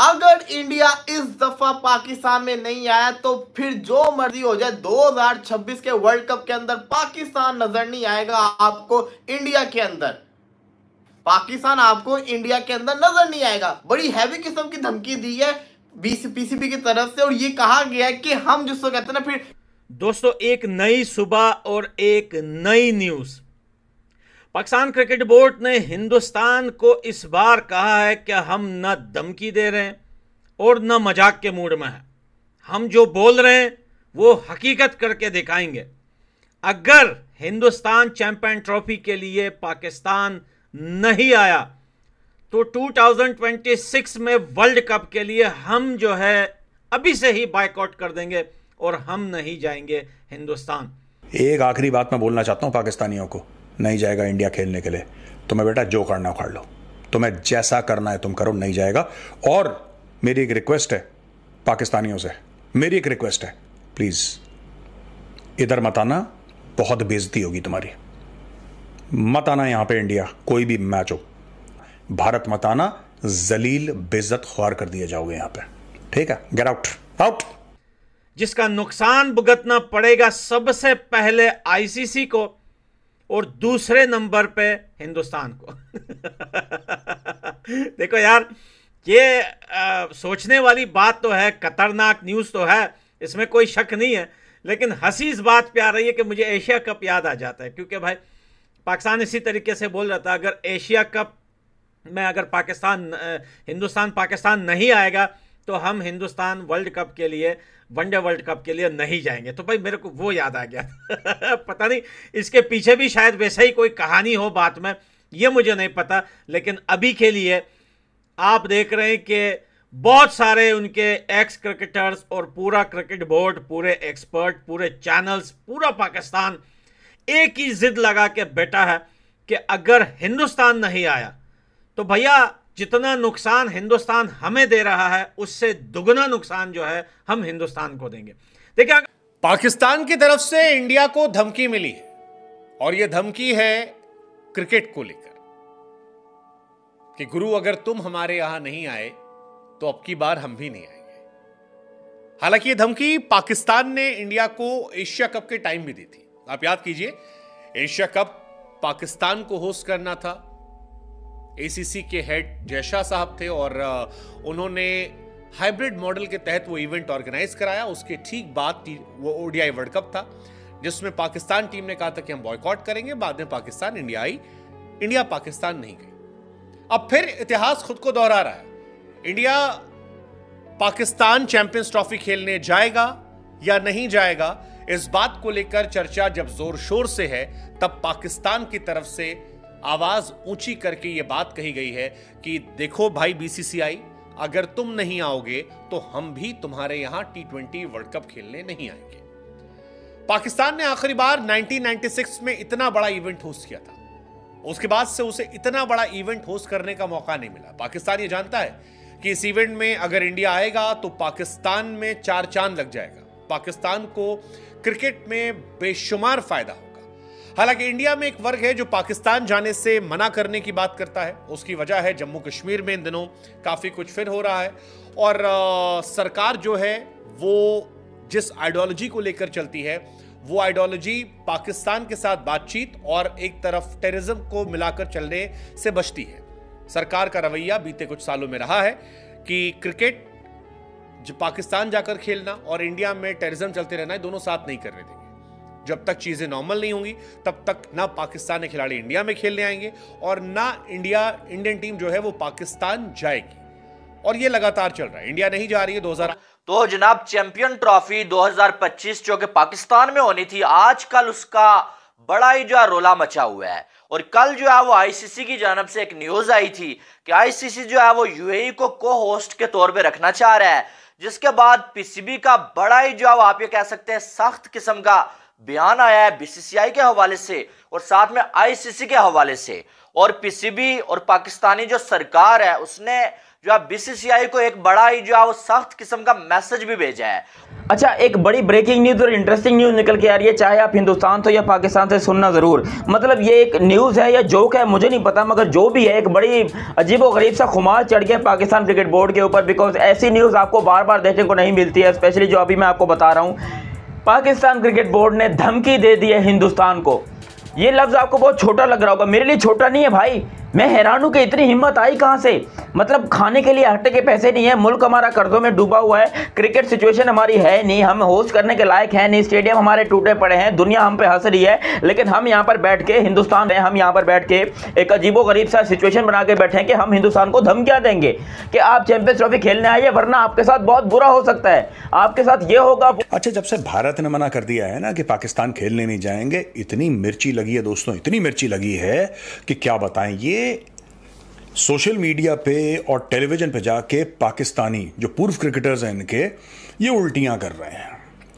अगर इंडिया इस दफा पाकिस्तान में नहीं आया तो फिर जो मर्जी हो जाए 2026 के वर्ल्ड कप के अंदर पाकिस्तान नजर नहीं आएगा आपको इंडिया के अंदर पाकिस्तान आपको इंडिया के अंदर नजर नहीं आएगा बड़ी हैवी किस्म की धमकी दी है पीसीबी की तरफ से और ये कहा गया है कि हम जिसको कहते हैं ना फिर दोस्तों एक नई सुबह और एक नई न्यूज़ पाकिस्तान क्रिकेट बोर्ड ने हिंदुस्तान को इस बार कहा है कि हम न धमकी दे रहे हैं और न मजाक के मूड में हैं हम जो बोल रहे हैं वो हकीकत करके दिखाएंगे अगर हिंदुस्तान चैंपियन ट्रॉफी के लिए पाकिस्तान नहीं आया तो 2026 में वर्ल्ड कप के लिए हम जो है अभी से ही बाइकआउट कर देंगे और हम नहीं जाएंगे हिंदुस्तान एक आखिरी बात मैं बोलना चाहता हूं पाकिस्तानियों को नहीं जाएगा इंडिया खेलने के लिए तुम्हें बेटा जो करना उखाड़ लो तुम्हें जैसा करना है तुम करो नहीं जाएगा और मेरी एक रिक्वेस्ट है पाकिस्तानियों से मेरी एक रिक्वेस्ट है प्लीज़ इधर मत आना बहुत बेजती होगी तुम्हारी मत आना यहां पे इंडिया कोई भी मैच हो भारत मत आना जलील बेजत ख्वार कर दिए जाओगे यहां पे ठीक है गेट आउट आउट जिसका नुकसान भुगतना पड़ेगा सबसे पहले आईसीसी को और दूसरे नंबर पे हिंदुस्तान को देखो यार ये आ, सोचने वाली बात तो है खतरनाक न्यूज़ तो है इसमें कोई शक नहीं है लेकिन हंसी इस बात पे आ रही है कि मुझे एशिया कप याद आ जाता है क्योंकि भाई पाकिस्तान इसी तरीके से बोल रहा था अगर एशिया कप में अगर पाकिस्तान हिंदुस्तान पाकिस्तान नहीं आएगा तो हम हिंदुस्तान वर्ल्ड कप के लिए वनडे वर्ल्ड कप के लिए नहीं जाएंगे तो भाई मेरे को वो याद आ गया पता नहीं इसके पीछे भी शायद वैसा ही कोई कहानी हो बात में ये मुझे नहीं पता लेकिन अभी के लिए आप देख रहे हैं कि बहुत सारे उनके एक्स क्रिकेटर्स और पूरा क्रिकेट बोर्ड पूरे एक्सपर्ट पूरे चैनल्स पूरा पाकिस्तान एक ही जिद लगा के बैठा है कि अगर हिंदुस्तान नहीं आया तो भैया जितना नुकसान हिंदुस्तान हमें दे रहा है उससे दुगना नुकसान जो है हम हिंदुस्तान को देंगे देखिए पाकिस्तान की तरफ से इंडिया को धमकी मिली है और यह धमकी है क्रिकेट को लेकर कि गुरु अगर तुम हमारे यहां नहीं आए तो अब की बार हम भी नहीं आएंगे हालांकि यह धमकी पाकिस्तान ने इंडिया को एशिया कप के टाइम भी दी थी आप याद कीजिए एशिया कप पाकिस्तान को होस्ट करना था एसीसी के हेड जयशाह साहब थे और उन्होंने हाइब्रिड मॉडल के तहत वो इवेंट ऑर्गेनाइज कराया उसके ठीक बाद वो ओडीआई वर्ल्ड कप था जिसमें पाकिस्तान टीम ने कहा था कि हम बॉयकॉट करेंगे बाद में पाकिस्तान इंडिया आई इंडिया पाकिस्तान नहीं गई अब फिर इतिहास खुद को दोहरा रहा है इंडिया पाकिस्तान चैंपियंस ट्रॉफी खेलने जाएगा या नहीं जाएगा इस बात को लेकर चर्चा जब जोर शोर से है तब पाकिस्तान की तरफ से आवाज ऊंची करके ये बात कही गई है कि देखो भाई बीसीसीआई अगर तुम नहीं आओगे तो हम भी तुम्हारे यहां टी ट्वेंटी वर्ल्ड कप खेलने नहीं आएंगे पाकिस्तान ने आखिरी बार 1996 में इतना बड़ा इवेंट होस्ट किया था उसके बाद से उसे इतना बड़ा इवेंट होस्ट करने का मौका नहीं मिला पाकिस्तान ये जानता है कि इस इवेंट में अगर इंडिया आएगा तो पाकिस्तान में चार चांद लग जाएगा पाकिस्तान को क्रिकेट में बेशुमार फायदा हो हालांकि इंडिया में एक वर्ग है जो पाकिस्तान जाने से मना करने की बात करता है उसकी वजह है जम्मू कश्मीर में इन दिनों काफ़ी कुछ फिर हो रहा है और आ, सरकार जो है वो जिस आइडियोलॉजी को लेकर चलती है वो आइडियोलॉजी पाकिस्तान के साथ बातचीत और एक तरफ टेररिज्म को मिलाकर चलने से बचती है सरकार का रवैया बीते कुछ सालों में रहा है कि क्रिकेट जो पाकिस्तान जाकर खेलना और इंडिया में टेररिज्म चलते रहना दोनों साथ नहीं करने देंगे जब तक चीज़ें नॉर्मल नहीं होंगी तब तक ना पाकिस्तान के खिलाड़ी इंडिया में खेलने आएंगे और ना इंडिया इंडियन टीम जो है वो पाकिस्तान जाएगी और ये लगातार चल रहा है इंडिया नहीं जा रही है 2000 तो जनाब चैंपियन ट्रॉफी 2025 जो कि पाकिस्तान में होनी थी कल उसका बड़ा ही जो है रोला मचा हुआ है और कल जो है वो आईसीसी की जानब से एक न्यूज आई थी कि आईसीसी जो है वो यूएई e को को होस्ट के तौर पे रखना चाह रहा है जिसके बाद पीसीबी का बड़ा ही जो है आप ये कह सकते हैं सख्त किस्म का बयान आया है बीसीसीआई के हवाले से और साथ में आईसीसी के हवाले से और पीसीबी और पाकिस्तानी जो सरकार है उसने जो है बीसीसीआई को एक बड़ा ही जो है वो सख्त किस्म का मैसेज भी भेजा है अच्छा एक बड़ी ब्रेकिंग न्यूज़ और इंटरेस्टिंग न्यूज़ निकल के आ रही है चाहे आप हिंदुस्तान से या पाकिस्तान से सुनना ज़रूर मतलब ये एक न्यूज़ है या जोक है मुझे नहीं पता मगर जो भी है एक बड़ी अजीब व गरीब सा खुमार चढ़ गया पाकिस्तान क्रिकेट बोर्ड के ऊपर बिकॉज ऐसी न्यूज़ आपको बार बार देखने को नहीं मिलती है स्पेशली जो अभी मैं आपको बता रहा हूँ पाकिस्तान क्रिकेट बोर्ड ने धमकी दे दी है हिंदुस्तान को ये लफ्ज़ आपको बहुत छोटा लग रहा होगा मेरे लिए छोटा नहीं है भाई मैं हैरान हूँ कि इतनी हिम्मत आई कहाँ से मतलब खाने के लिए हट्टे के पैसे नहीं है मुल्क हमारा कर्जों में डूबा हुआ है क्रिकेट सिचुएशन हमारी है नहीं हम होस्ट करने के लायक है नहीं स्टेडियम हमारे टूटे पड़े हैं दुनिया हम पे हंस रही है लेकिन हम यहाँ पर बैठ के हिंदुस्तान है हम यहाँ पर बैठ के एक अजीबो गरीब सा सिचुएशन बना के बैठे हैं कि हम हिंदुस्तान को धमकियाँ देंगे कि आप चैंपियंस ट्रॉफी खेलने आइए वरना आपके साथ बहुत बुरा हो सकता है आपके साथ ये होगा अच्छा जब से भारत ने मना कर दिया है ना कि पाकिस्तान खेलने नहीं जाएंगे इतनी मिर्ची लगी है दोस्तों इतनी मिर्ची लगी है कि क्या बताएं ये सोशल मीडिया पे और टेलीविज़न पे जाके पाकिस्तानी जो पूर्व क्रिकेटर्स हैं इनके ये उल्टियां कर रहे हैं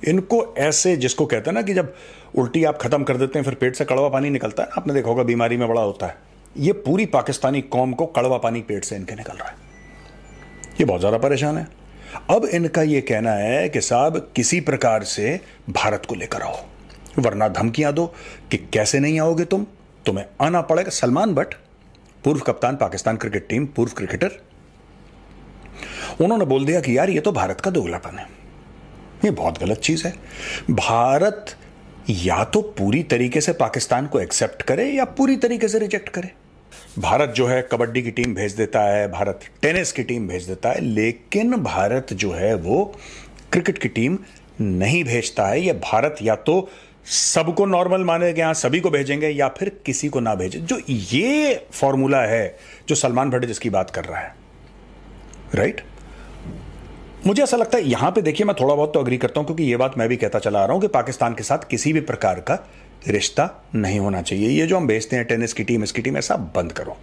इनको ऐसे जिसको कहते हैं ना कि जब उल्टी आप ख़त्म कर देते हैं फिर पेट से कड़वा पानी निकलता है आपने देखा होगा बीमारी में बड़ा होता है ये पूरी पाकिस्तानी कौम को कड़वा पानी पेट से इनके निकल रहा है ये बहुत ज़्यादा परेशान है अब इनका यह कहना है कि साहब किसी प्रकार से भारत को लेकर आओ वरना धमकियां दो कि कैसे नहीं आओगे तुम तुम्हें आना पड़ेगा सलमान भट्ट पूर्व कप्तान पाकिस्तान क्रिकेट टीम पूर्व क्रिकेटर उन्होंने बोल दिया कि यार ये तो भारत का दोगलापन है ये बहुत गलत चीज है भारत या तो पूरी तरीके से पाकिस्तान को एक्सेप्ट करे या पूरी तरीके से रिजेक्ट करे भारत जो है कबड्डी की टीम भेज देता है भारत टेनिस की टीम भेज देता है लेकिन भारत जो है वो क्रिकेट की टीम नहीं भेजता है या भारत या तो सबको नॉर्मल माने के यहां सभी को भेजेंगे या फिर किसी को ना भेजें जो ये फॉर्मूला है जो सलमान भट्ट जिसकी बात कर रहा है राइट मुझे ऐसा लगता है यहां पे देखिए मैं थोड़ा बहुत तो अग्री करता हूं क्योंकि ये बात मैं भी कहता चला आ रहा हूं कि पाकिस्तान के साथ किसी भी प्रकार का रिश्ता नहीं होना चाहिए ये जो हम भेजते हैं टेनिस की टीम इसकी टीम ऐसा बंद करो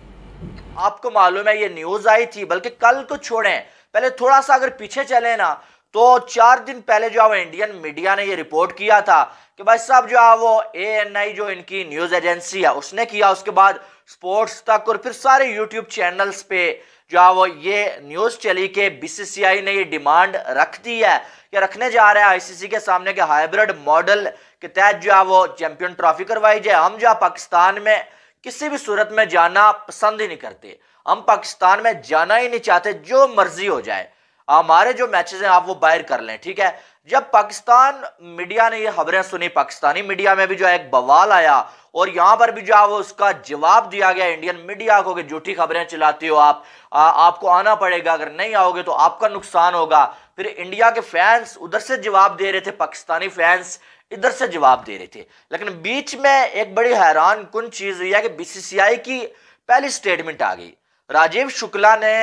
आपको मालूम है ये न्यूज आई थी बल्कि कल को छोड़ें पहले थोड़ा सा अगर पीछे चले ना तो चार दिन पहले जो है वो इंडियन मीडिया ने ये रिपोर्ट किया था कि भाई साहब जो है वो ए जो इनकी न्यूज़ एजेंसी है उसने किया उसके बाद स्पोर्ट्स तक और फिर सारे यूट्यूब चैनल्स पे जो है वो ये न्यूज़ चली कि बीसीसीआई ने ये डिमांड रख दी है या रखने जा रहे हैं आईसीसी के सामने के हाइब्रिड मॉडल के तहत जो है वो चैंपियन ट्रॉफी करवाई जाए हम जो है पाकिस्तान में किसी भी सूरत में जाना पसंद ही नहीं करते हम पाकिस्तान में जाना ही नहीं चाहते जो मर्जी हो जाए हमारे जो मैचेस हैं आप वो बायर कर लें ठीक है जब पाकिस्तान मीडिया ने ये खबरें सुनी पाकिस्तानी मीडिया में भी जो है एक बवाल आया और यहाँ पर भी जो है वो उसका जवाब दिया गया इंडियन मीडिया को कि झूठी खबरें चलाते हो आप आ, आपको आना पड़ेगा अगर नहीं आओगे तो आपका नुकसान होगा फिर इंडिया के फैंस उधर से जवाब दे रहे थे पाकिस्तानी फैंस इधर से जवाब दे रहे थे लेकिन बीच में एक बड़ी हैरान कन चीज़ हुई है कि बी की पहली स्टेटमेंट आ गई राजीव शुक्ला ने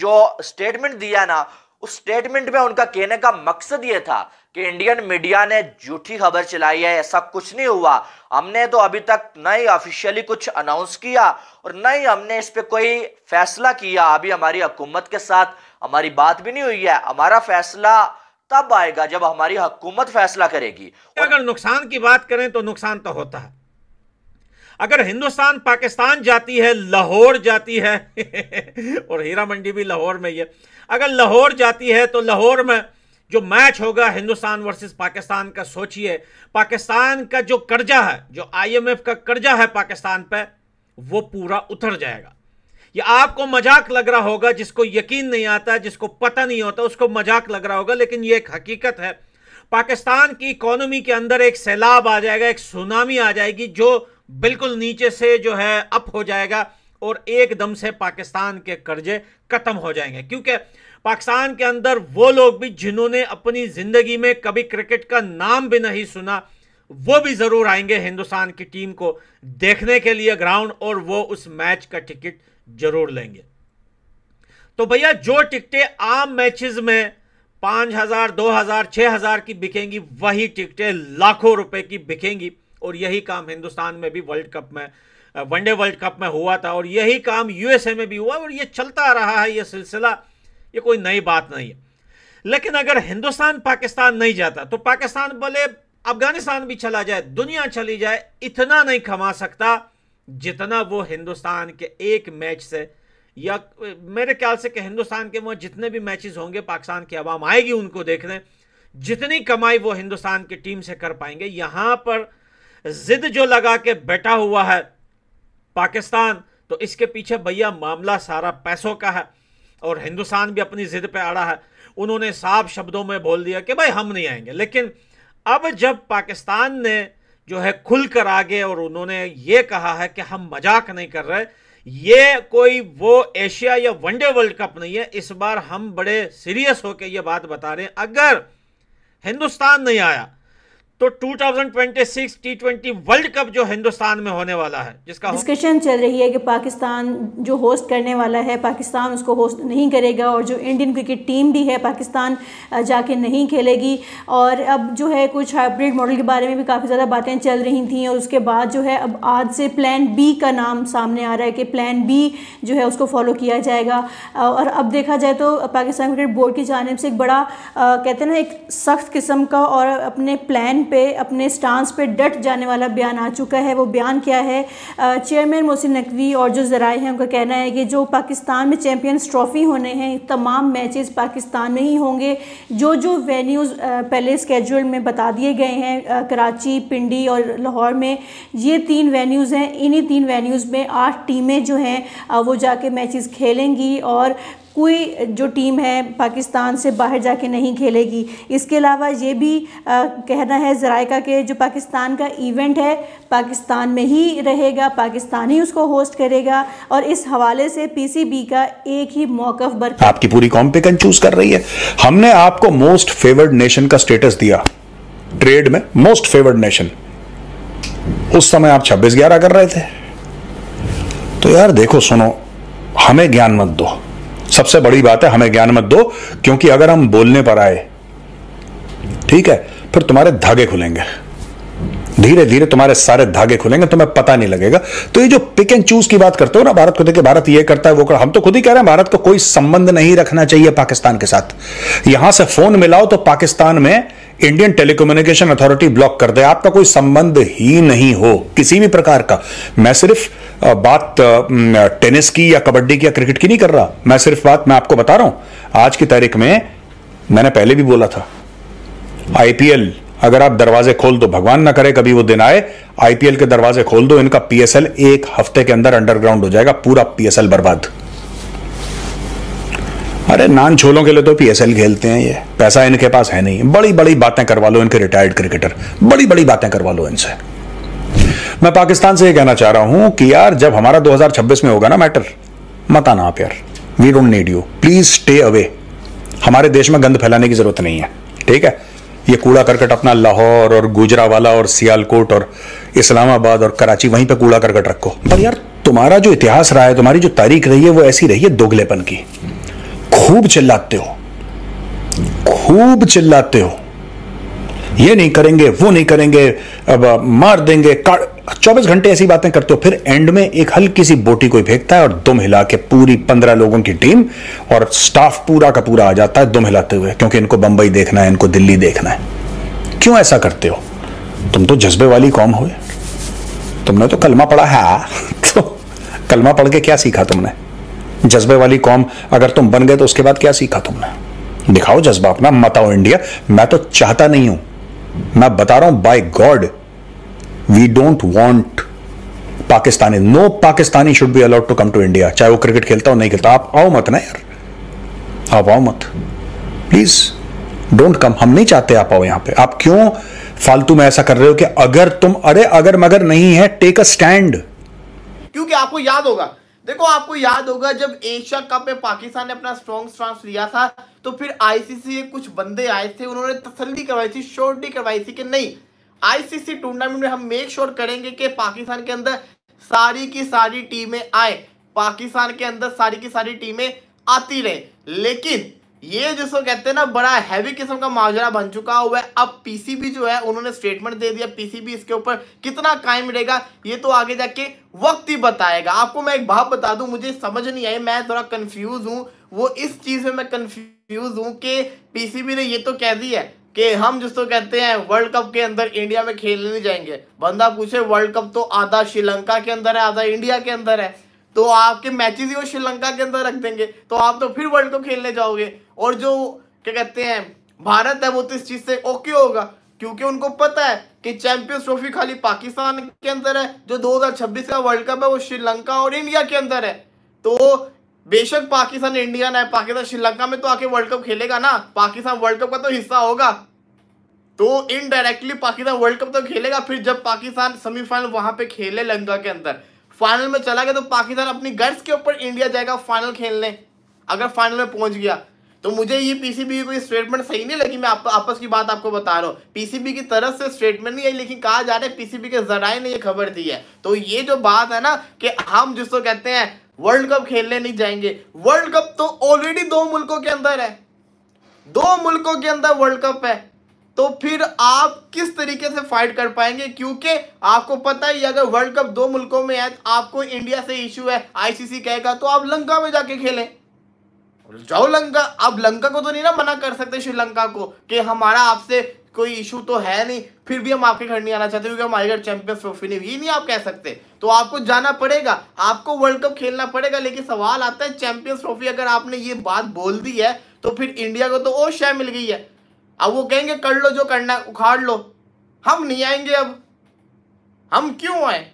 जो स्टेटमेंट दिया ना उस स्टेटमेंट में उनका कहने का मकसद ये था कि इंडियन मीडिया ने झूठी खबर चलाई है ऐसा कुछ नहीं हुआ हमने तो अभी तक न ही ऑफिशियली कुछ अनाउंस किया और न ही हमने इस पर कोई फैसला किया अभी हमारी हुकूमत के साथ हमारी बात भी नहीं हुई है हमारा फैसला तब आएगा जब हमारी हुकूमत फैसला करेगी अगर नुकसान की बात करें तो नुकसान तो होता है अगर हिंदुस्तान पाकिस्तान जाती है लाहौर जाती है और हीरा मंडी भी लाहौर में ही है अगर लाहौर जाती है तो लाहौर में जो मैच होगा हिंदुस्तान वर्सेस पाकिस्तान का सोचिए पाकिस्तान का जो कर्जा है जो आईएमएफ का कर्जा है पाकिस्तान पे वो पूरा उतर जाएगा ये आपको मजाक लग रहा होगा जिसको यकीन नहीं आता जिसको पता नहीं होता उसको मजाक लग रहा होगा लेकिन ये एक हकीकत है पाकिस्तान की इकोनॉमी के अंदर एक सैलाब आ जाएगा एक सुनामी आ जाएगी जो बिल्कुल नीचे से जो है अप हो जाएगा और एकदम से पाकिस्तान के कर्जे ख़त्म हो जाएंगे क्योंकि पाकिस्तान के अंदर वो लोग भी जिन्होंने अपनी ज़िंदगी में कभी क्रिकेट का नाम भी नहीं सुना वो भी ज़रूर आएंगे हिंदुस्तान की टीम को देखने के लिए ग्राउंड और वो उस मैच का टिकट ज़रूर लेंगे तो भैया जो टिकटें आम मैचेस में पांच हज़ार दो हज़ार छह हज़ार की बिकेंगी वही टिकटें लाखों रुपए की बिकेंगी और यही काम हिंदुस्तान में भी वर्ल्ड कप में वनडे वर्ल्ड कप में हुआ था और यही काम यूएसए में भी हुआ और ये चलता रहा है ये सिलसिला ये कोई नई बात नहीं है लेकिन अगर हिंदुस्तान पाकिस्तान नहीं जाता तो पाकिस्तान भले अफगानिस्तान भी चला जाए दुनिया चली जाए इतना नहीं कमा सकता जितना वो हिंदुस्तान के एक मैच से या मेरे ख्याल से कि हिंदुस्तान के वहाँ जितने भी मैचेस होंगे पाकिस्तान की आवाम आएगी उनको देखने जितनी कमाई वो हिंदुस्तान की टीम से कर पाएंगे यहाँ पर जिद जो लगा के बैठा हुआ है पाकिस्तान तो इसके पीछे भैया मामला सारा पैसों का है और हिंदुस्तान भी अपनी जिद पे अड़ा है उन्होंने साफ शब्दों में बोल दिया कि भाई हम नहीं आएंगे लेकिन अब जब पाकिस्तान ने जो है खुल कर आगे और उन्होंने ये कहा है कि हम मजाक नहीं कर रहे ये कोई वो एशिया या वनडे वर्ल्ड कप नहीं है इस बार हम बड़े सीरियस होकर ये बात बता रहे हैं अगर हिंदुस्तान नहीं आया तो 2026 टी वर्ल्ड कप जो हिंदुस्तान में होने वाला है जिसका डिस्कशन चल रही है कि पाकिस्तान जो होस्ट करने वाला है पाकिस्तान उसको होस्ट नहीं करेगा और जो इंडियन क्रिकेट टीम भी है पाकिस्तान जाके नहीं खेलेगी और अब जो है कुछ हाइब्रिड मॉडल के बारे में भी काफ़ी ज़्यादा बातें चल रही थी और उसके बाद जो है अब आज से प्लान बी का नाम सामने आ रहा है कि प्लान बी जो है उसको फॉलो किया जाएगा और अब देखा जाए तो पाकिस्तान क्रिकेट बोर्ड की जानब से एक बड़ा कहते हैं ना एक सख्त किस्म का और अपने प्लान पे अपने स्टांस पे डट जाने वाला बयान आ चुका है वो बयान क्या है चेयरमैन मोहसिन नकवी और जो ज़राए हैं उनका कहना है कि जो पाकिस्तान में चैम्पियंस ट्रॉफ़ी होने हैं तमाम मैचेस पाकिस्तान में ही होंगे जो जो वेन्यूज़ पहले स्केजुअल में बता दिए गए हैं कराची पिंडी और लाहौर में ये तीन वेन्यूज़ हैं इन्हीं तीन वेन्यूज़ में आठ टीमें जो हैं वो जाके मैचेस खेलेंगी और कोई जो टीम है पाकिस्तान से बाहर जाके नहीं खेलेगी इसके अलावा ये भी आ, कहना है ज़रायका के जो पाकिस्तान का इवेंट है पाकिस्तान में ही रहेगा पाकिस्तान ही उसको होस्ट करेगा और इस हवाले से पीसीबी का एक ही मौकफ बर आपकी पूरी कॉम पे चूज कर रही है हमने आपको मोस्ट फेवर्ड नेशन का स्टेटस दिया ट्रेड में मोस्ट फेवर्ड नेशन उस समय आप छब्बीस ग्यारह कर रहे थे तो यार देखो सुनो हमें ज्ञान मत दो सबसे बड़ी बात है हमें ज्ञान मत दो क्योंकि अगर हम बोलने पर आए ठीक है फिर तुम्हारे धागे खुलेंगे धीरे धीरे तुम्हारे सारे धागे खुलेंगे तुम्हें पता नहीं लगेगा तो ये जो पिक एंड चूज की बात करते हो ना भारत को देखिए भारत ये करता है वो कर हम तो खुद ही कह रहे हैं भारत को कोई संबंध नहीं रखना चाहिए पाकिस्तान के साथ यहां से फोन मिलाओ तो पाकिस्तान में इंडियन टेलीकम्युनिकेशन अथॉरिटी ब्लॉक कर दे आपका कोई संबंध ही नहीं हो किसी भी प्रकार का मैं सिर्फ बात टेनिस की या कबड्डी की या क्रिकेट की नहीं कर रहा मैं सिर्फ बात मैं आपको बता रहा हूं आज की तारीख में मैंने पहले भी बोला था आईपीएल अगर आप दरवाजे खोल दो भगवान ना करे कभी वो दिन आए आईपीएल के दरवाजे खोल दो इनका पीएसएल एक हफ्ते के अंदर अंडरग्राउंड हो जाएगा पूरा पीएसएल बर्बाद अरे नान छोलों के लिए तो पीएसएल खेलते हैं ये पैसा इनके पास है नहीं बड़ी बड़ी बातें करवा लो इनके रिटायर्ड क्रिकेटर बड़ी बड़ी बातें करवा लो इनसे मैं पाकिस्तान से ये कहना चाह रहा हूं कि यार जब हमारा 2026 में होगा ना मैटर मत आना आप यार we don't need you please stay away हमारे देश में गंद फैलाने की जरूरत नहीं है ठीक है ये कूड़ा करकट अपना लाहौर और गुजरावाला और सियालकोट और इस्लामाबाद और कराची वहीं पे कूड़ा करकट रखो पर यार तुम्हारा जो इतिहास रहा है तुम्हारी जो तारीख रही है वो ऐसी रही है दोगलेपन की खूब चिल्लाते हो खूब चिल्लाते हो ये नहीं करेंगे वो नहीं करेंगे अब मार देंगे चौबीस घंटे ऐसी बातें करते हो फिर एंड में एक हल्की सी बोटी कोई फेंकता है और दुम हिला के पूरी पंद्रह लोगों की टीम और स्टाफ पूरा का पूरा आ जाता है दुम हिलाते हुए क्योंकि इनको बंबई देखना है इनको दिल्ली देखना है क्यों ऐसा करते हो तुम तो जज्बे वाली कौम हो तुमने तो कलमा पढ़ा है हाँ? तो कलमा पढ़ के क्या सीखा तुमने जज्बे वाली कौम अगर तुम बन गए तो उसके बाद क्या सीखा तुमने दिखाओ जज्बा अपना मताओ इंडिया मैं तो चाहता नहीं हूं मैं बता रहा हूं by God we don't want Pakistani no Pakistani should be allowed to come to India चाहे वो क्रिकेट खेलता हो नहीं खेलता आप आओ मत ना यार आप आओ मत प्लीज डोंट कम हम नहीं चाहते आप आओ यहां पे आप क्यों फालतू में ऐसा कर रहे हो कि अगर तुम अरे अगर मगर नहीं है टेक अ स्टैंड क्योंकि आपको याद होगा देखो आपको याद होगा जब एशिया कप में पाकिस्तान ने अपना स्ट्रॉन्ग स्टांस लिया था तो फिर आईसीसी के कुछ बंदे आए थे उन्होंने तसल्ली करवाई थी श्योरिटी करवाई थी कि नहीं आईसीसी टूर्नामेंट में हम मेक श्योर करेंगे कि पाकिस्तान के अंदर सारी की सारी टीमें आए पाकिस्तान के अंदर सारी की सारी टीमें आती रहे लेकिन ये जिसको कहते हैं ना बड़ा हैवी किस्म का माजरा बन चुका हुआ है अब पीसीबी जो है उन्होंने स्टेटमेंट दे दिया पीसीबी इसके ऊपर कितना कायम रहेगा ये तो आगे जाके वक्त ही बताएगा आपको मैं एक बात बता दूं मुझे समझ नहीं आई मैं थोड़ा कंफ्यूज हूँ वो इस चीज में मैं कंफ्यूज हूँ कि पीसीबी ने ये तो कह दिया है कि हम जिसको कहते हैं वर्ल्ड कप के अंदर इंडिया में खेलने नहीं जाएंगे बंदा पूछे वर्ल्ड कप तो आधा श्रीलंका के अंदर है आधा इंडिया के अंदर है तो आपके मैचेस ही वो श्रीलंका के अंदर रख देंगे तो आप तो फिर वर्ल्ड कप खेलने जाओगे और जो क्या कहते हैं भारत है वो तो इस चीज़ से ओके होगा क्योंकि उनको पता है कि चैंपियंस ट्रॉफी खाली पाकिस्तान के अंदर है जो 2026 का वर्ल्ड कप है वो श्रीलंका और इंडिया के अंदर है तो बेशक पाकिस्तान इंडिया ना पाकिस्तान श्रीलंका में तो आके वर्ल्ड कप खेलेगा ना पाकिस्तान वर्ल्ड कप का तो हिस्सा होगा तो इनडायरेक्टली पाकिस्तान वर्ल्ड कप तो खेलेगा फिर जब पाकिस्तान सेमीफाइनल वहां पे खेले लंका के अंदर फाइनल में चला गया तो पाकिस्तान अपनी गर्स के ऊपर इंडिया जाएगा फाइनल खेलने अगर फाइनल में पहुंच गया तो मुझे ये पीसीबी की कोई स्टेटमेंट सही नहीं लगी मैं आप, आपस की बात आपको बता रहा हूँ पीसीबी की तरफ से स्टेटमेंट नहीं है लेकिन कहा जा रहा है पीसीबी के जराए ने ये खबर दी है तो ये जो बात है ना कि हम जिसको कहते हैं वर्ल्ड कप खेलने नहीं जाएंगे वर्ल्ड कप तो ऑलरेडी दो मुल्कों के अंदर है दो मुल्कों के अंदर वर्ल्ड कप है तो फिर आप किस तरीके से फाइट कर पाएंगे क्योंकि आपको पता ही अगर वर्ल्ड कप दो मुल्कों में है तो आपको इंडिया से इशू है आईसीसी कहेगा तो आप लंका में जाके खेलें जाओ लंका आप लंका को तो नहीं ना मना कर सकते श्रीलंका को कि हमारा आपसे कोई इशू तो है नहीं फिर भी हम आपके घर नहीं आना चाहते क्योंकि हमारे घर चैंपियंस ट्रॉफी नहीं ये नहीं आप कह सकते तो आपको जाना पड़ेगा आपको वर्ल्ड कप खेलना पड़ेगा लेकिन सवाल आता है चैंपियंस ट्रॉफी अगर आपने ये बात बोल दी है तो फिर इंडिया को तो और शय मिल गई है अब वो कहेंगे कर लो जो करना है उखाड़ लो हम नहीं आएंगे अब हम क्यों आए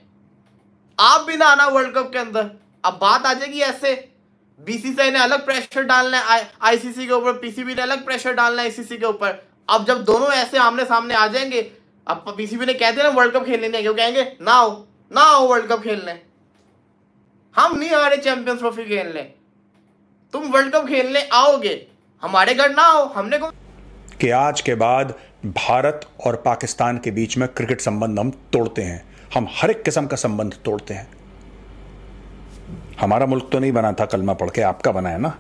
आप भी ना आना वर्ल्ड कप के अंदर अब बात आ जाएगी ऐसे बीसीसीआई ने अलग प्रेशर डालना है आईसीसी के ऊपर पीसीबी ने अलग प्रेशर डालना है आईसीसी के ऊपर अब जब दोनों ऐसे आमने सामने आ जाएंगे अब पीसीबी ने कहते ना वर्ल्ड कप खेलने नहीं क्यों कहेंगे ना हो ना हो वर्ल्ड कप खेलने हम नहीं आ रहे चैंपियंस ट्रॉफी खेलने तुम वर्ल्ड कप खेलने आओगे हमारे घर ना आओ हमने को कि आज के बाद भारत और पाकिस्तान के बीच में क्रिकेट संबंध हम तोड़ते हैं हम हर एक किस्म का संबंध तोड़ते हैं हमारा मुल्क तो नहीं बना था कलमा पढ़ के आपका बना है ना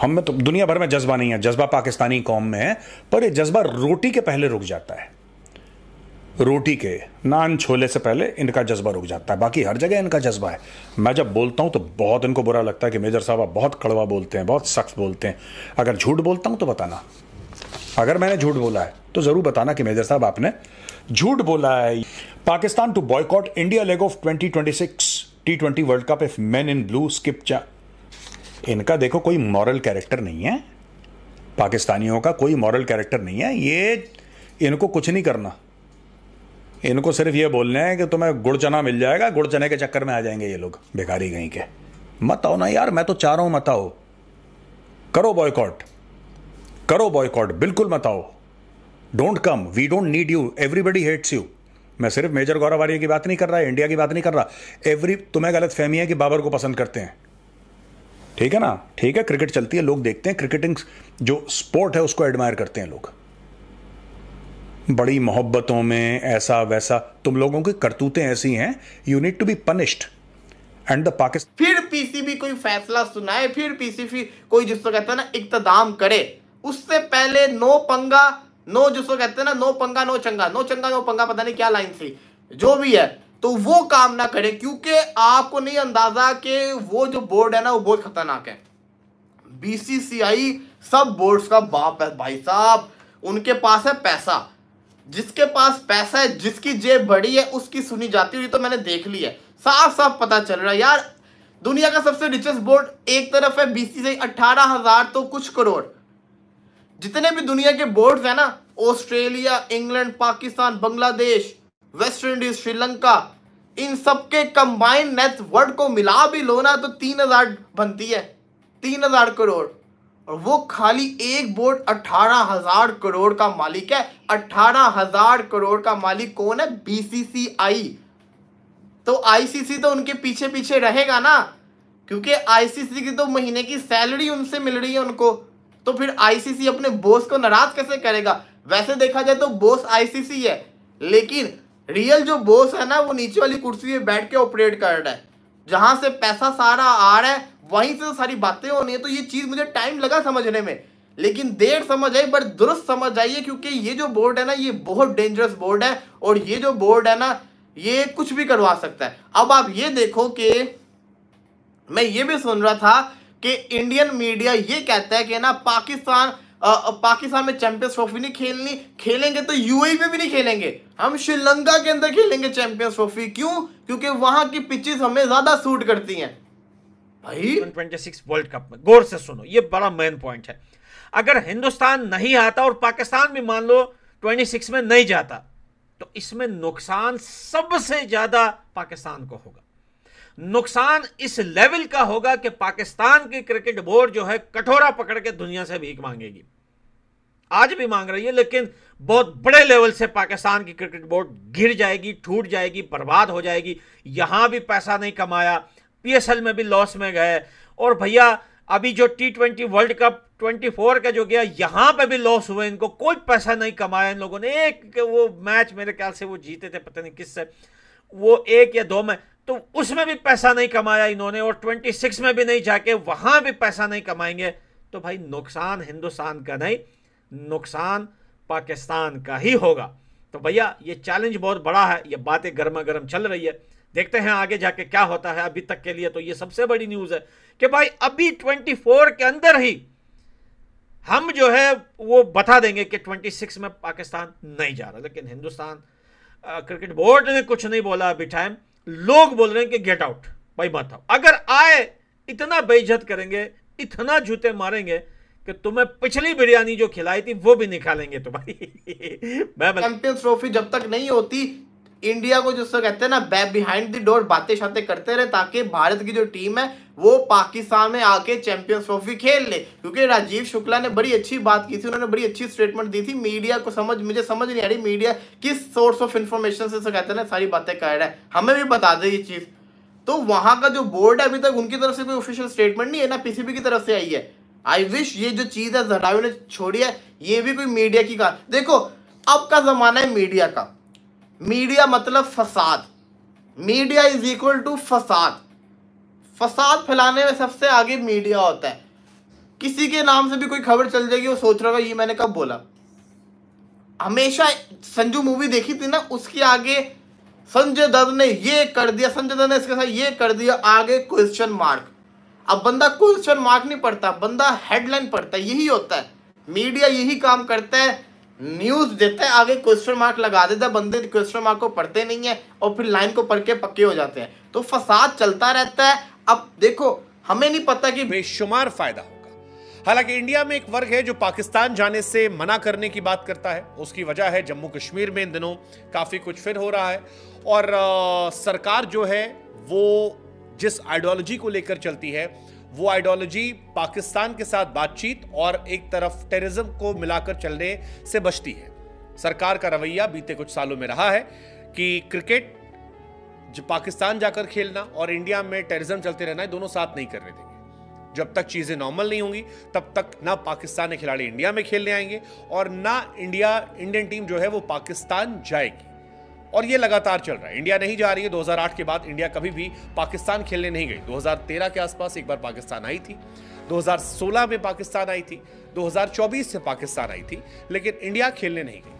हम में तो दुनिया भर में जज्बा नहीं है जज्बा पाकिस्तानी कौम में है पर यह जज्बा रोटी के पहले रुक जाता है रोटी के नान छोले से पहले इनका जज्बा रुक जाता है बाकी हर जगह इनका जज्बा है मैं जब बोलता हूँ तो बहुत इनको बुरा लगता है कि मेजर साहब आप बहुत कड़वा बोलते हैं बहुत सख्त बोलते हैं अगर झूठ बोलता हूँ तो बताना अगर मैंने झूठ बोला है तो ज़रूर बताना कि मेजर साहब आपने झूठ बोला है Pakistan to boycott India leg of twenty twenty six T twenty world cup if men in blue skip चा इनका देखो कोई मॉरल कैरेक्टर नहीं है पाकिस्तानियों का कोई मॉरल कैरेक्टर नहीं है ये इनको कुछ नहीं करना इनको सिर्फ ये बोलना है कि तुम्हें गुड़ चना मिल जाएगा गुड़ चने के चक्कर में आ जाएंगे ये लोग बेकारी कहीं के मत आओ ना यार मैं तो चाह रहा हूं मत आओ करो बॉयकॉट करो बॉयकॉट बिल्कुल मत आओ don't come we don't need you everybody hates you मैं सिर्फ मेजर गौरव आर्य की बात नहीं कर रहा है इंडिया की बात नहीं कर रहा एवरी तुम्हें गलत फहमी है कि बाबर को पसंद करते हैं ठीक है ना ठीक है क्रिकेट चलती है लोग देखते हैं क्रिकेटिंग जो स्पोर्ट है उसको एडमायर करते हैं लोग बड़ी मोहब्बतों में ऐसा वैसा तुम लोगों की करतूतें ऐसी हैं you need to be punished and the Pakistan फिर पीसीबी कोई फैसला सुनाए फिर पीसीबी कोई जिसको कहते हैं ना इकतदाम करे उससे पहले नो पंगा नो जिसको कहते हैं ना नो पंगा नो चंगा नो चंगा नो पंगा पता नहीं क्या लाइन थी जो भी है तो वो काम ना करे क्योंकि आपको नहीं अंदाजा कि वो जो बोर्ड है ना वो बहुत खतरनाक है बीसीसीआई सब बोर्ड्स का बाप है भाई साहब उनके पास है पैसा जिसके पास पैसा है जिसकी जेब बड़ी है उसकी सुनी जाती हुई तो मैंने देख ली है साफ साफ पता चल रहा है यार दुनिया का सबसे रिचेस्ट बोर्ड एक तरफ है बीसी से अट्ठारह हजार तो कुछ करोड़ जितने भी दुनिया के बोर्ड है ना Australia England Pakistan Bangladesh West Indies Sri Lanka इन सबके कंबाइंड नेटवर्क को मिला भी लो ना तो तीन हजार बनती है तीन हजार करोड़ और वो खाली एक बोर्ड अठारह हजार करोड़ का मालिक है अठारह हजार करोड़ का मालिक कौन है बीसीसीआई तो आईसीसी तो उनके पीछे पीछे रहेगा ना क्योंकि आईसीसी की तो महीने की सैलरी उनसे मिल रही है उनको तो फिर आईसीसी अपने बोस को नाराज कैसे करेगा वैसे देखा जाए तो बोस आईसीसी है लेकिन रियल जो बोस है ना वो नीचे वाली कुर्सी पे बैठ के ऑपरेट कर रहा है जहां से पैसा सारा आ रहा है वहीं से तो सारी बातें होनी है तो ये चीज़ मुझे टाइम लगा समझने में लेकिन देर समझ आई बट दुरुस्त समझ आई है क्योंकि ये जो बोर्ड है ना ये बहुत डेंजरस बोर्ड है और ये जो बोर्ड है ना ये कुछ भी करवा सकता है अब आप ये देखो कि मैं ये भी सुन रहा था कि इंडियन मीडिया ये कहता है कि ना पाकिस्तान आ, पाकिस्तान में चैंपियंस ट्रॉफी नहीं खेलनी खेलेंगे तो यूएई e में भी नहीं खेलेंगे हम श्रीलंका के अंदर खेलेंगे चैंपियंस ट्रॉफी क्यों क्योंकि वहां की पिचेस हमें ज्यादा सूट करती हैं भाई वर्ल्ड कप में गौर से सुनो ये बड़ा मेन पॉइंट है अगर हिंदुस्तान नहीं आता और पाकिस्तान भी मान लो 26 में नहीं जाता तो इसमें नुकसान सबसे ज्यादा पाकिस्तान को होगा नुकसान इस लेवल का होगा कि पाकिस्तान की क्रिकेट बोर्ड जो है कठोरा पकड़ के दुनिया से भीख मांगेगी आज भी मांग रही है लेकिन बहुत बड़े लेवल से पाकिस्तान की क्रिकेट बोर्ड गिर जाएगी टूट जाएगी बर्बाद हो जाएगी यहां भी पैसा नहीं कमाया पीएसएल में भी लॉस में गए और भैया अभी जो टी ट्वेंटी वर्ल्ड कप 24 का जो गया यहाँ पे भी लॉस हुए इनको कोई पैसा नहीं कमाया इन लोगों ने एक वो मैच मेरे ख्याल से वो जीते थे पता नहीं किससे वो एक या दो में तो उसमें भी पैसा नहीं कमाया इन्होंने और 26 में भी नहीं जाके वहाँ भी पैसा नहीं कमाएंगे तो भाई नुकसान हिंदुस्तान का नहीं नुकसान पाकिस्तान का ही होगा तो भैया ये चैलेंज बहुत बड़ा है ये बातें गर्मा गर्म चल रही है देखते हैं आगे जाके क्या होता है अभी तक के लिए तो ये सबसे बड़ी न्यूज है कि भाई अभी 24 के अंदर ही हम जो है वो बता देंगे कि 26 में पाकिस्तान नहीं जा रहा लेकिन हिंदुस्तान क्रिकेट बोर्ड ने कुछ नहीं बोला अभी टाइम लोग बोल रहे हैं कि गेट आउट भाई मत आओ अगर आए इतना बेइज्जत करेंगे इतना जूते मारेंगे कि तुम्हें पिछली बिरयानी जो खिलाई थी वो भी निकालेंगे तुम्हारी तो मैं चैंपियंस ट्रॉफी जब तक नहीं होती इंडिया को जिससे कहते हैं ना बैक बिहाइंड द डोर बातें शाते करते रहे ताकि भारत की जो टीम है वो पाकिस्तान में आके चैंपियंस ट्रॉफी खेल ले क्योंकि राजीव शुक्ला ने बड़ी अच्छी बात की थी उन्होंने बड़ी अच्छी स्टेटमेंट दी थी मीडिया को समझ मुझे समझ नहीं आ रही मीडिया किस सोर्स ऑफ इन्फॉर्मेशन से कहते हैं ना सारी बातें कर रहा है हमें भी बता दे ये चीज़ तो वहाँ का जो बोर्ड है अभी तक उनकी तरफ से कोई ऑफिशियल स्टेटमेंट नहीं है ना पीसीबी की तरफ से आई है आई विश ये जो चीज़ है जरा ने छोड़ी है ये भी कोई मीडिया की कहा देखो अब का ज़माना है मीडिया का मीडिया मतलब फसाद मीडिया इज इक्वल टू फसाद फसाद फैलाने में सबसे आगे मीडिया होता है किसी के नाम से भी कोई खबर चल जाएगी वो सोच रहा होगा ये मैंने कब बोला हमेशा संजू मूवी देखी थी ना उसके आगे संजय दत्त ने ये कर दिया संजय दत्त ने इसके साथ ये कर दिया आगे क्वेश्चन मार्क अब बंदा क्वेश्चन मार्क नहीं पढ़ता बंदा हेडलाइन पढ़ता है यही होता है मीडिया यही काम करता है न्यूज देते हैं आगे क्वेश्चन मार्क लगा देता है बंदे क्वेश्चन मार्क को पढ़ते नहीं है और फिर लाइन को पढ़ के पक्के हो जाते हैं तो फसाद चलता रहता है अब देखो हमें नहीं पता कि बेशुमार फायदा होगा हालांकि इंडिया में एक वर्ग है जो पाकिस्तान जाने से मना करने की बात करता है उसकी वजह है जम्मू कश्मीर में इन दिनों काफी कुछ फिर हो रहा है और आ, सरकार जो है वो जिस आइडियोलॉजी को लेकर चलती है वो आइडियोलॉजी पाकिस्तान के साथ बातचीत और एक तरफ टेररिज्म को मिलाकर चलने से बचती है सरकार का रवैया बीते कुछ सालों में रहा है कि क्रिकेट जो पाकिस्तान जाकर खेलना और इंडिया में टेररिज्म चलते रहना है दोनों साथ नहीं करने देंगे जब तक चीज़ें नॉर्मल नहीं होंगी तब तक ना पाकिस्तान के खिलाड़ी इंडिया में खेलने आएंगे और ना इंडिया इंडियन टीम जो है वो पाकिस्तान जाएगी और ये लगातार चल रहा है इंडिया नहीं जा रही है 2008 के बाद इंडिया कभी भी पाकिस्तान खेलने नहीं गई 2013 के आसपास एक बार पाकिस्तान आई थी 2016 में पाकिस्तान आई थी 2024 से पाकिस्तान आई थी लेकिन इंडिया खेलने नहीं गई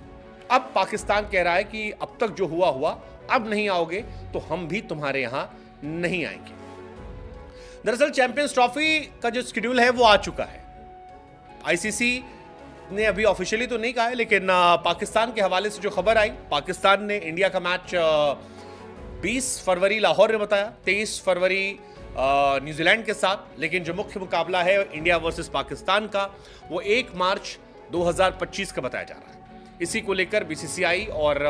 अब पाकिस्तान कह रहा है कि अब तक जो हुआ हुआ अब नहीं आओगे तो हम भी तुम्हारे यहाँ नहीं आएंगे दरअसल चैंपियंस ट्रॉफी का जो शेड्यूल है वो आ चुका है आईसीसी ने अभी ऑफिशियली तो नहीं कहा है लेकिन पाकिस्तान के हवाले से जो खबर आई पाकिस्तान ने इंडिया का मैच 20 फरवरी लाहौर में बताया 23 फरवरी न्यूजीलैंड के साथ लेकिन जो मुख्य मुकाबला है इंडिया वर्सेस पाकिस्तान का वो 1 मार्च 2025 का बताया जा रहा है इसी को लेकर बीसीसीआई और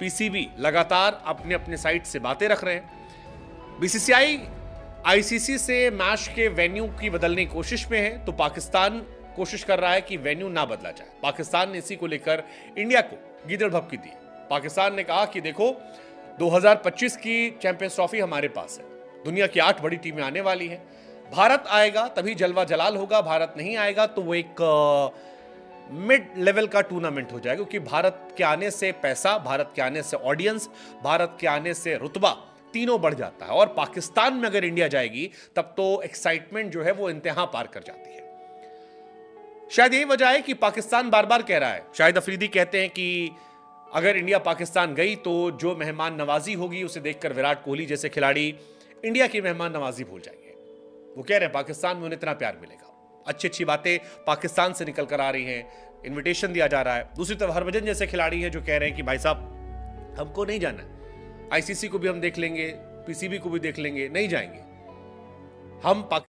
पीसीबी लगातार अपने अपने साइट से बातें रख रहे हैं बीसीसीआई आईसीसी से मैच के वेन्यू की बदलने की कोशिश में है तो पाकिस्तान कोशिश कर रहा है कि वेन्यू ना बदला जाए पाकिस्तान ने इसी को लेकर इंडिया को गिदड़ भपकी दी पाकिस्तान ने कहा कि देखो 2025 की चैंपियंस ट्रॉफी हमारे पास है दुनिया की आठ बड़ी टीमें आने वाली हैं भारत आएगा तभी जलवा जलाल होगा भारत नहीं आएगा तो वो एक मिड लेवल का टूर्नामेंट हो जाएगा क्योंकि भारत के आने से पैसा भारत के आने से ऑडियंस भारत के आने से रुतबा तीनों बढ़ जाता है और पाकिस्तान में अगर इंडिया जाएगी तब तो एक्साइटमेंट जो है वो इंतहा पार कर जाती है शायद यही वजह है कि पाकिस्तान बार बार कह रहा है शायद अफरीदी कहते हैं कि अगर इंडिया पाकिस्तान गई तो जो मेहमान नवाजी होगी उसे देखकर विराट कोहली जैसे खिलाड़ी इंडिया की मेहमान नवाजी भूल जाएंगे वो कह रहे हैं पाकिस्तान में उन्हें इतना प्यार मिलेगा अच्छी अच्छी बातें पाकिस्तान से निकल कर आ रही हैं इन्विटेशन दिया जा रहा है दूसरी तरफ हरभजन जैसे खिलाड़ी हैं जो कह रहे हैं कि भाई साहब हमको नहीं जाना है आईसीसी को भी हम देख लेंगे पीसीबी को भी देख लेंगे नहीं जाएंगे हम पाकिस्तान